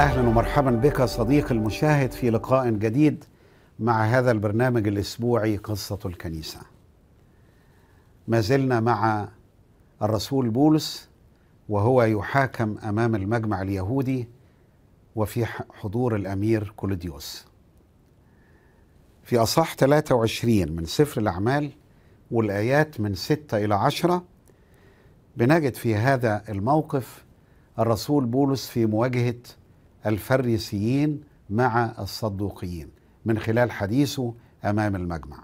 اهلا ومرحبا بك صديقي المشاهد في لقاء جديد مع هذا البرنامج الاسبوعي قصه الكنيسه ما زلنا مع الرسول بولس وهو يحاكم امام المجمع اليهودي وفي حضور الامير كلوديوس في اصح 23 من سفر الاعمال والايات من 6 الى 10 بنجد في هذا الموقف الرسول بولس في مواجهه الفريسيين مع الصدوقيين من خلال حديثه امام المجمع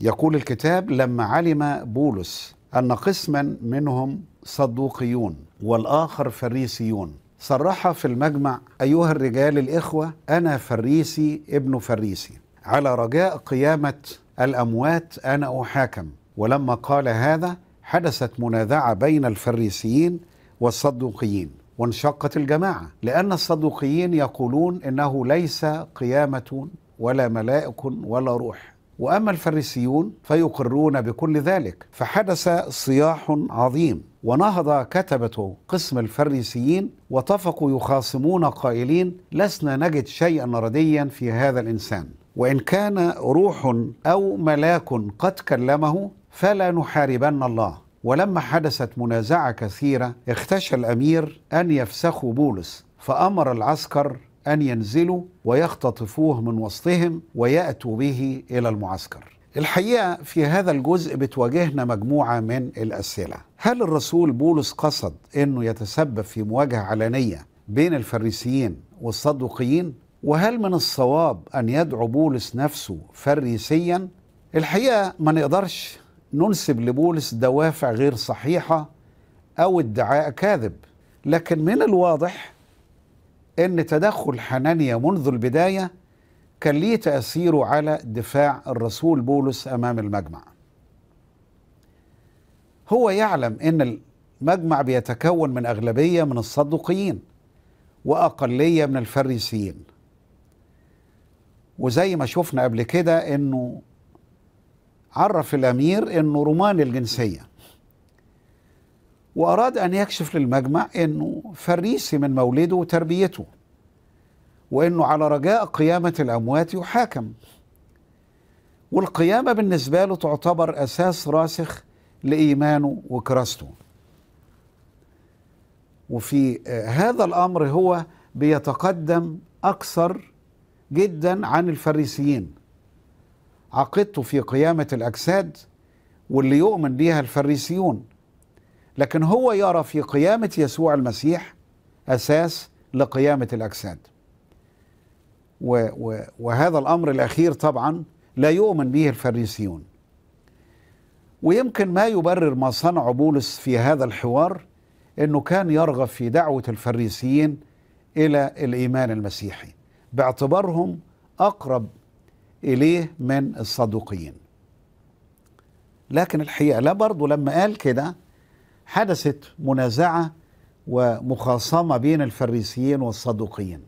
يقول الكتاب لما علم بولس أن قسما منهم صدوقيون والآخر فريسيون صرح في المجمع أيها الرجال الإخوة أنا فريسي ابن فريسي على رجاء قيامة الأموات أنا أحاكم ولما قال هذا حدثت منازعة بين الفريسيين والصدوقيين وانشقت الجماعة لأن الصدوقيين يقولون إنه ليس قيامة ولا ملائك ولا روح واما الفريسيون فيقرون بكل ذلك فحدث صياح عظيم ونهض كتبه قسم الفريسيين وطفقوا يخاصمون قائلين لسنا نجد شيئا رديا في هذا الانسان وان كان روح او ملاك قد كلمه فلا نحاربن الله ولما حدثت منازعه كثيره اختشى الامير ان يفسخوا بولس فامر العسكر أن ينزلوا ويختطفوه من وسطهم ويأتوا به إلى المعسكر الحقيقة في هذا الجزء بتواجهنا مجموعة من الأسئلة هل الرسول بولس قصد أنه يتسبب في مواجهة علنية بين الفريسيين والصدوقيين وهل من الصواب أن يدعو بولس نفسه فريسيا الحقيقة ما نقدرش ننسب لبولس دوافع غير صحيحة أو ادعاء كاذب لكن من الواضح ان تدخل حنانيا منذ البدايه كان ليه تاثيره على دفاع الرسول بولس امام المجمع هو يعلم ان المجمع بيتكون من اغلبيه من الصدوقيين واقليه من الفريسيين وزي ما شفنا قبل كده انه عرف الامير انه روماني الجنسيه وأراد أن يكشف للمجمع أنه فريسي من مولده وتربيته وأنه على رجاء قيامة الأموات يحاكم والقيامة بالنسبة له تعتبر أساس راسخ لإيمانه وكراسته وفي آه، هذا الأمر هو بيتقدم أكثر جدا عن الفريسيين عقيدته في قيامة الأجساد واللي يؤمن بها الفريسيون لكن هو يرى في قيامة يسوع المسيح أساس لقيامة الأجساد وهذا الأمر الأخير طبعا لا يؤمن به الفريسيون ويمكن ما يبرر ما صنعه بولس في هذا الحوار أنه كان يرغب في دعوة الفريسيين إلى الإيمان المسيحي باعتبارهم أقرب إليه من الصدوقيين لكن الحقيقة لا برضه لما قال كده حدثت منازعة ومخاصمة بين الفريسيين والصدوقيين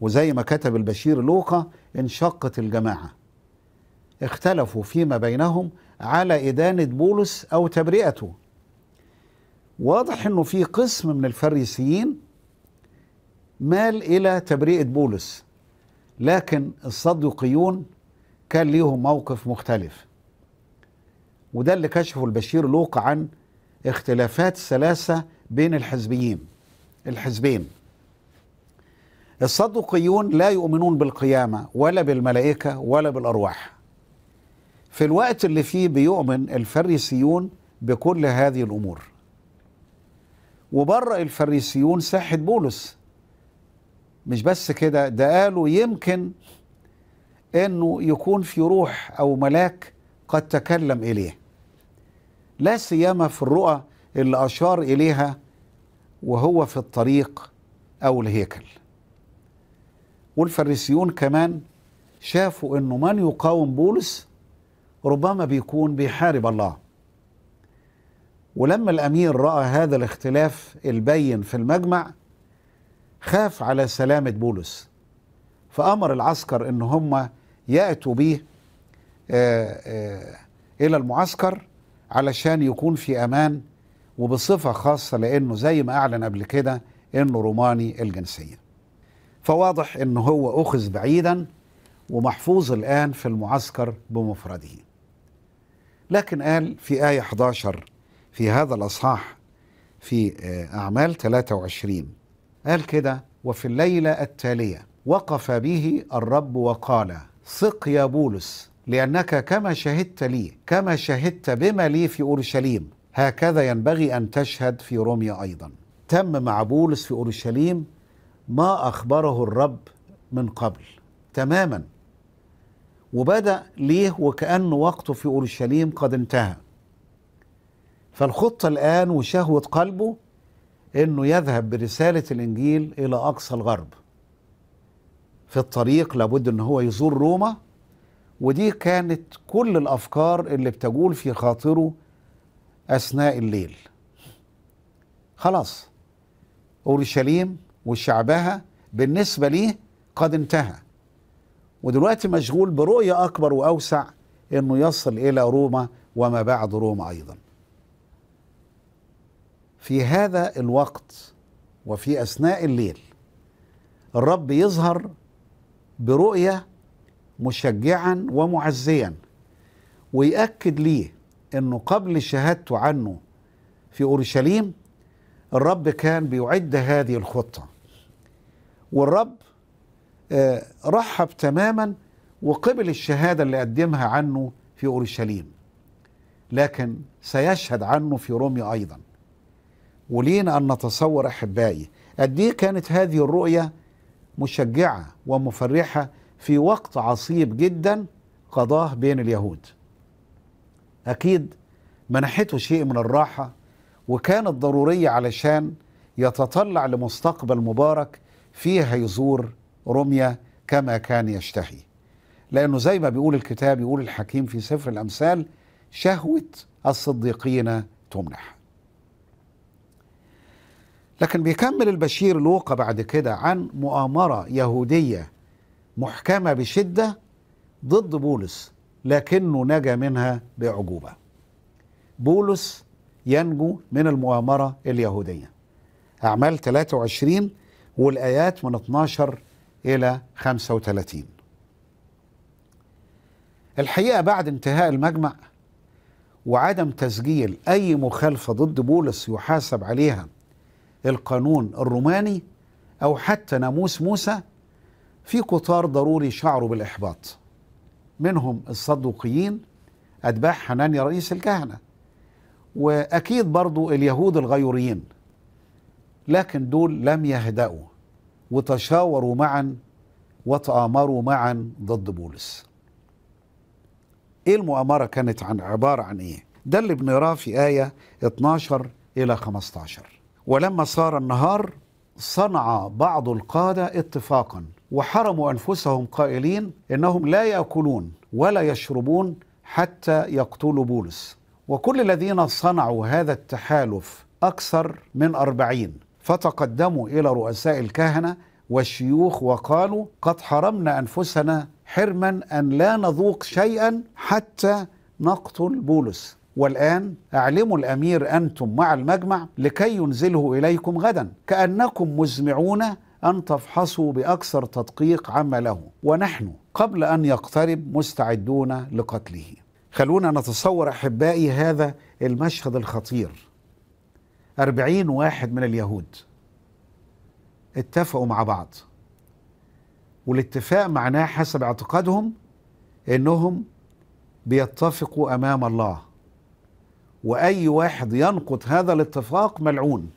وزي ما كتب البشير لوقا انشقت الجماعة اختلفوا فيما بينهم على إدانة بولس أو تبرئته واضح أنه في قسم من الفريسيين مال إلى تبرئة بولس لكن الصدوقيون كان ليهم موقف مختلف وده اللي كشفه البشير لوقا عن اختلافات سلاسة بين الحزبيين الحزبين الصدقيون لا يؤمنون بالقيامة ولا بالملائكة ولا بالأرواح في الوقت اللي فيه بيؤمن الفريسيون بكل هذه الأمور وبرأ الفريسيون ساحة بولس مش بس كده ده قالوا يمكن انه يكون في روح او ملاك قد تكلم اليه لا سيما في الرؤى اللي أشار إليها وهو في الطريق أو الهيكل والفريسيون كمان شافوا أنه من يقاوم بولس ربما بيكون بيحارب الله ولما الأمير رأى هذا الاختلاف البين في المجمع خاف على سلامة بولس فأمر العسكر أن هم يأتوا به آه، آه، إلى المعسكر علشان يكون في امان وبصفه خاصه لانه زي ما اعلن قبل كده انه روماني الجنسيه. فواضح ان هو اخذ بعيدا ومحفوظ الان في المعسكر بمفرده. لكن قال في ايه 11 في هذا الاصحاح في آه، اعمال 23 قال كده وفي الليله التاليه وقف به الرب وقال ثق يا بولس لأنك كما شهدت لي كما شهدت بما لي في أورشليم هكذا ينبغي أن تشهد في روميا أيضا تم مع بولس في أورشليم ما أخبره الرب من قبل تماما وبدأ ليه وكأن وقته في أورشليم قد انتهى فالخطة الآن وشهوة قلبه أنه يذهب برسالة الإنجيل إلى أقصى الغرب في الطريق لابد أن هو يزور روما ودي كانت كل الافكار اللي بتجول في خاطره اثناء الليل خلاص اورشليم وشعبها بالنسبه ليه قد انتهى ودلوقتي مشغول برؤيه اكبر واوسع انه يصل الى روما وما بعد روما ايضا في هذا الوقت وفي اثناء الليل الرب يظهر برؤيه مشجعا ومعزيا ويأكد ليه أنه قبل شهادته عنه في أورشليم الرب كان بيعد هذه الخطة والرب آه، رحب تماما وقبل الشهادة اللي قدمها عنه في أورشليم لكن سيشهد عنه في روميا أيضا ولينا أن نتصور أحبائي قد إيه كانت هذه الرؤية مشجعة ومفرحة في وقت عصيب جدا قضاه بين اليهود أكيد منحته شيء من الراحة وكانت ضرورية علشان يتطلع لمستقبل مبارك فيه هيزور روميا كما كان يشتهي لأنه زي ما بيقول الكتاب يقول الحكيم في سفر الأمثال شهوة الصديقين تمنح لكن بيكمل البشير لوقا بعد كده عن مؤامرة يهودية محكمة بشدة ضد بولس لكنه نجا منها بأعجوبة بولس ينجو من المؤامرة اليهودية أعمال 23 والآيات من 12 إلى 35 الحقيقة بعد انتهاء المجمع وعدم تسجيل أي مخالفة ضد بولس يحاسب عليها القانون الروماني أو حتى ناموس موسى في قطار ضروري شعروا بالإحباط منهم الصدوقيين أتباع حنانيا رئيس الكهنة وأكيد برضو اليهود الغيوريين لكن دول لم يهدأوا وتشاوروا معا وتآمروا معا ضد بولس ايه المؤامره كانت عن عباره عن ايه ده اللي بنقراه في ايه 12 الى 15 ولما صار النهار صنع بعض القاده اتفاقا وحرموا انفسهم قائلين انهم لا ياكلون ولا يشربون حتى يقتلوا بولس وكل الذين صنعوا هذا التحالف اكثر من اربعين فتقدموا الى رؤساء الكهنه والشيوخ وقالوا قد حرمنا انفسنا حرما ان لا نذوق شيئا حتى نقتل بولس والآن أعلموا الأمير أنتم مع المجمع لكي ينزله إليكم غدا كأنكم مزمعون أن تفحصوا بأكثر تدقيق عما له ونحن قبل أن يقترب مستعدون لقتله خلونا نتصور أحبائي هذا المشهد الخطير أربعين واحد من اليهود اتفقوا مع بعض والاتفاق معناه حسب اعتقادهم انهم بيتفقوا امام الله واي واحد ينقض هذا الاتفاق ملعون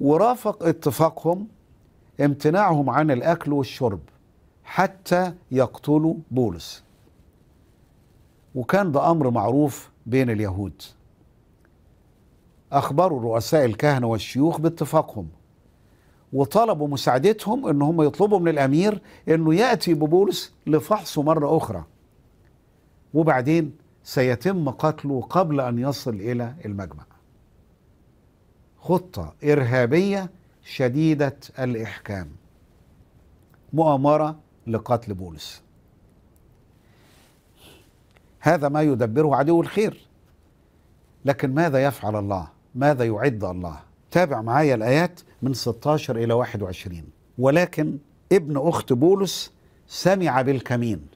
ورافق اتفاقهم امتناعهم عن الأكل والشرب حتى يقتلوا بولس وكان ده أمر معروف بين اليهود أخبروا رؤساء الكهنة والشيوخ باتفاقهم وطلبوا مساعدتهم ان هم يطلبوا من الامير انه ياتي ببولس لفحصه مره اخرى وبعدين سيتم قتله قبل ان يصل الى المجمع خطة إرهابية شديدة الإحكام مؤامرة لقتل بولس هذا ما يدبره عدو الخير لكن ماذا يفعل الله ماذا يعد الله تابع معايا الآيات من 16 إلى 21 ولكن ابن أخت بولس سمع بالكمين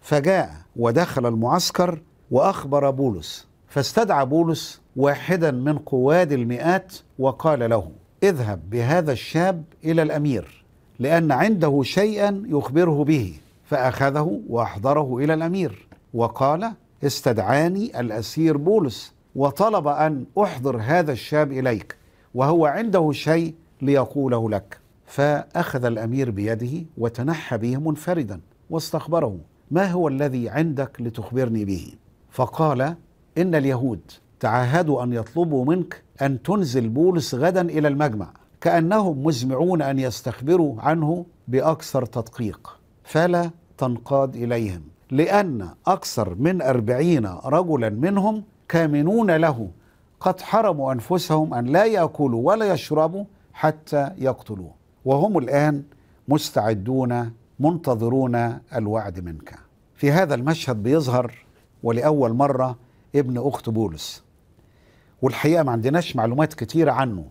فجاء ودخل المعسكر وأخبر بولس فاستدعى بولس واحدا من قواد المئات وقال له اذهب بهذا الشاب الى الامير لان عنده شيئا يخبره به فاخذه واحضره الى الامير وقال استدعاني الاسير بولس وطلب ان احضر هذا الشاب اليك وهو عنده شيء ليقوله لك فاخذ الامير بيده وتنحى به منفردا واستخبره ما هو الذي عندك لتخبرني به فقال إن اليهود تعهدوا أن يطلبوا منك أن تنزل بولس غدا إلى المجمع كأنهم مزمعون أن يستخبروا عنه بأكثر تدقيق فلا تنقاد إليهم لأن أكثر من أربعين رجلا منهم كامنون له قد حرموا أنفسهم أن لا يأكلوا ولا يشربوا حتى يقتلوه وهم الآن مستعدون منتظرون الوعد منك في هذا المشهد بيظهر ولأول مرة ابن أخت بولس والحقيقة ما عندناش معلومات كتيرة عنه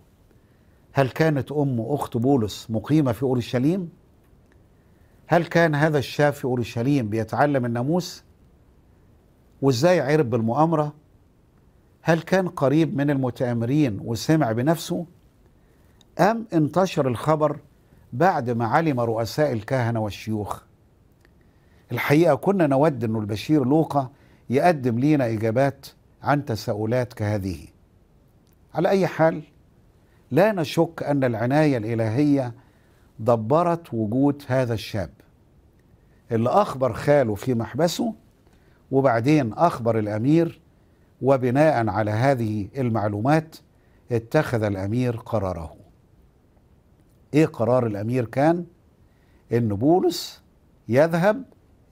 هل كانت أم أخت بولس مقيمة في أورشليم؟ هل كان هذا الشاب في أورشليم بيتعلم الناموس؟ وإزاي عرف بالمؤامرة؟ هل كان قريب من المتآمرين وسمع بنفسه؟ أم انتشر الخبر بعد ما علم رؤساء الكهنة والشيوخ؟ الحقيقة كنا نود أنه البشير لوقا يقدم لينا إجابات عن تساؤلات كهذه على أي حال لا نشك أن العناية الإلهية دبرت وجود هذا الشاب اللي أخبر خاله في محبسه وبعدين أخبر الأمير وبناء على هذه المعلومات اتخذ الأمير قراره إيه قرار الأمير كان؟ إن بولس يذهب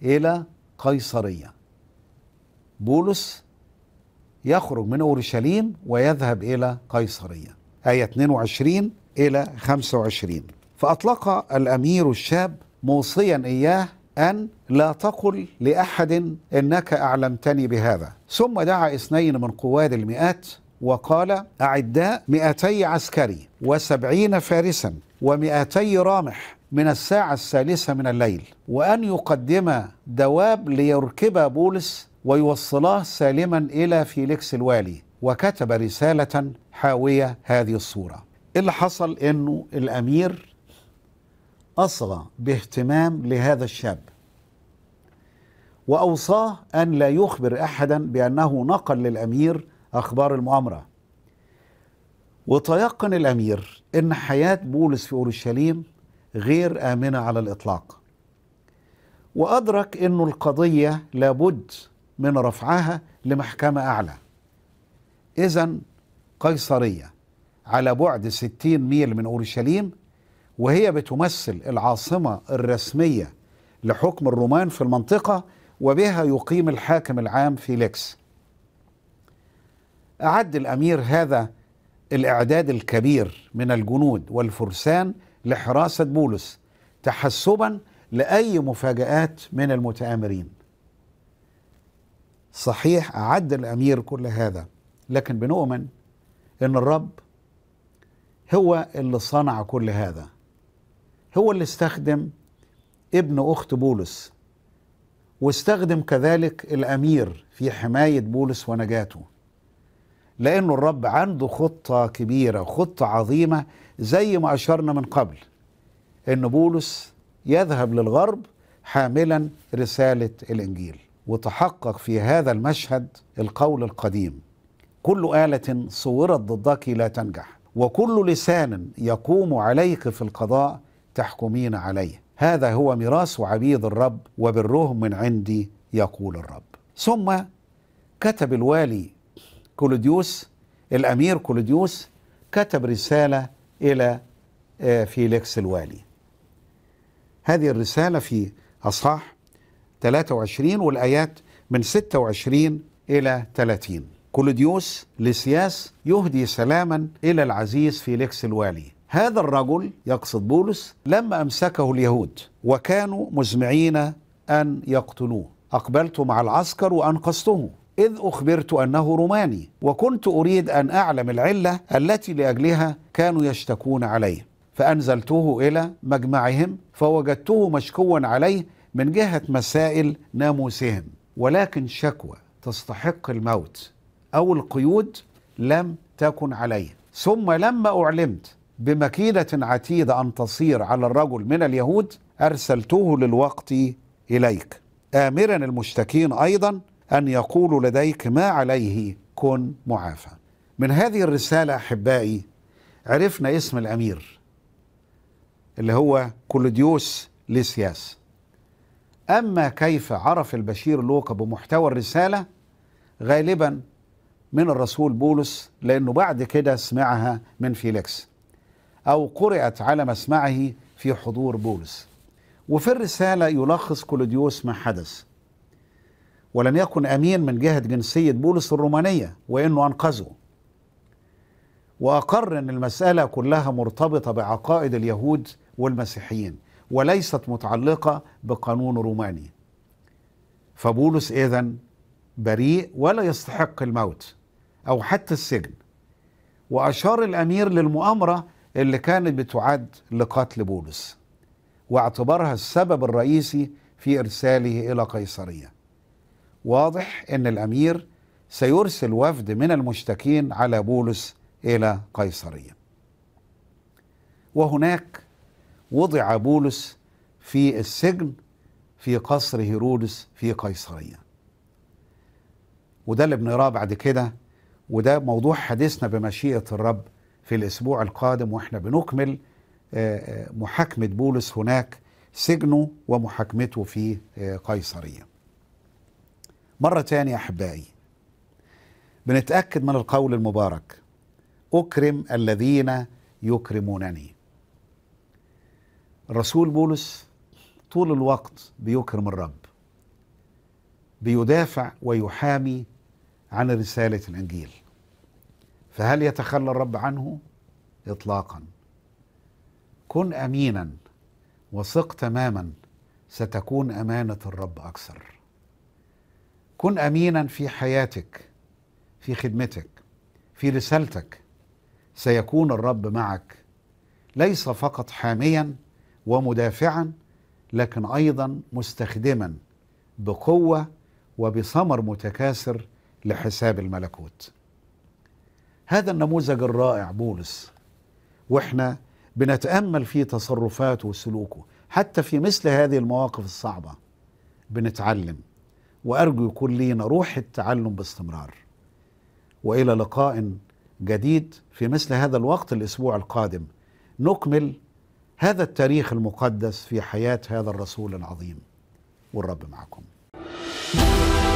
إلى قيصرية بولس يخرج من اورشليم ويذهب الى قيصريه ايه 22 الى 25 فاطلق الامير الشاب موصيا اياه ان لا تقل لاحد انك اعلمتني بهذا ثم دعا اثنين من قواد المئات وقال أعداء مئتي عسكري وسبعين فارسا ومئتي رامح من الساعة الثالثة من الليل وأن يقدم دواب ليركب بولس ويوصلاه سالما إلى فيليكس الوالي وكتب رسالة حاوية هذه الصورة إيه اللي حصل أنه الأمير أصغى باهتمام لهذا الشاب وأوصاه أن لا يخبر أحدا بأنه نقل للأمير أخبار المؤامرة وتيقن الأمير أن حياة بولس في أورشليم غير آمنة على الإطلاق وأدرك أن القضية لابد من رفعها لمحكمة أعلى إذا قيصرية على بعد 60 ميل من أورشليم وهي بتمثل العاصمة الرسمية لحكم الرومان في المنطقة وبها يقيم الحاكم العام فيليكس أعد الأمير هذا الإعداد الكبير من الجنود والفرسان لحراسة بولس تحسبا لأي مفاجآت من المتآمرين صحيح أعد الأمير كل هذا لكن بنؤمن أن الرب هو اللي صنع كل هذا هو اللي استخدم ابن أخت بولس واستخدم كذلك الأمير في حماية بولس ونجاته لأنه الرب عنده خطة كبيرة خطة عظيمة زي ما أشرنا من قبل أن بولس يذهب للغرب حاملا رسالة الإنجيل وتحقق في هذا المشهد القول القديم كل آلة صورت ضدك لا تنجح وكل لسان يقوم عليك في القضاء تحكمين عليه هذا هو ميراث عبيد الرب وبرهم من عندي يقول الرب ثم كتب الوالي كولوديوس الأمير كولوديوس كتب رسالة إلى آه، فيليكس الوالي هذه الرسالة في أصحاح 23 والآيات من 26 إلى 30 كلوديوس لسياس يهدي سلاما إلى العزيز فيليكس الوالي هذا الرجل يقصد بولس لما أمسكه اليهود وكانوا مزمعين أن يقتلوه أقبلت مع العسكر وأنقذته إذ أخبرت أنه روماني وكنت أريد أن أعلم العلة التي لأجلها كانوا يشتكون عليه فأنزلته إلى مجمعهم فوجدته مشكوا عليه من جهة مسائل ناموسهم ولكن شكوى تستحق الموت أو القيود لم تكن عليه ثم لما أعلمت بمكيدة عتيدة أن تصير على الرجل من اليهود أرسلته للوقت إليك آمرا المشتكين أيضا أن يقولوا لديك ما عليه كن معافى من هذه الرسالة أحبائي عرفنا اسم الأمير اللي هو كولوديوس ليسياس أما كيف عرف البشير لوقا بمحتوى الرسالة غالبا من الرسول بولس لأنه بعد كده سمعها من فيليكس أو قرأت على مسمعه في حضور بولس وفي الرسالة يلخص كلوديوس ما حدث ولم يكن أمين من جهة جنسية بولس الرومانية وإنه أنقذه وأقر أن المسألة كلها مرتبطة بعقائد اليهود والمسيحيين وليست متعلقة بقانون روماني فبولس إذا بريء ولا يستحق الموت أو حتى السجن وأشار الأمير للمؤامرة اللي كانت بتعد لقتل بولس واعتبرها السبب الرئيسي في إرساله إلى قيصرية واضح أن الأمير سيرسل وفد من المشتكين على بولس إلى قيصرية وهناك وضع بولس في السجن في قصر هيرودس في قيصرية وده اللي بنقراه بعد كده وده موضوع حديثنا بمشيئة الرب في الأسبوع القادم وإحنا بنكمل آه، آه، محاكمة بولس هناك سجنه ومحاكمته في آه، قيصرية مرة تانية أحبائي بنتأكد من القول المبارك أكرم الذين يكرمونني الرسول بولس طول الوقت بيكرم الرب بيدافع ويحامي عن رسالة الإنجيل فهل يتخلى الرب عنه؟ إطلاقا كن أمينا وثق تماما ستكون أمانة الرب أكثر كن أمينا في حياتك في خدمتك في رسالتك سيكون الرب معك ليس فقط حاميا ومدافعا لكن ايضا مستخدما بقوه وبثمر متكاثر لحساب الملكوت. هذا النموذج الرائع بولس واحنا بنتامل في تصرفاته وسلوكه حتى في مثل هذه المواقف الصعبه بنتعلم وارجو يكون لينا روح التعلم باستمرار. والى لقاء جديد في مثل هذا الوقت الاسبوع القادم نكمل هذا التاريخ المقدس في حياة هذا الرسول العظيم والرب معكم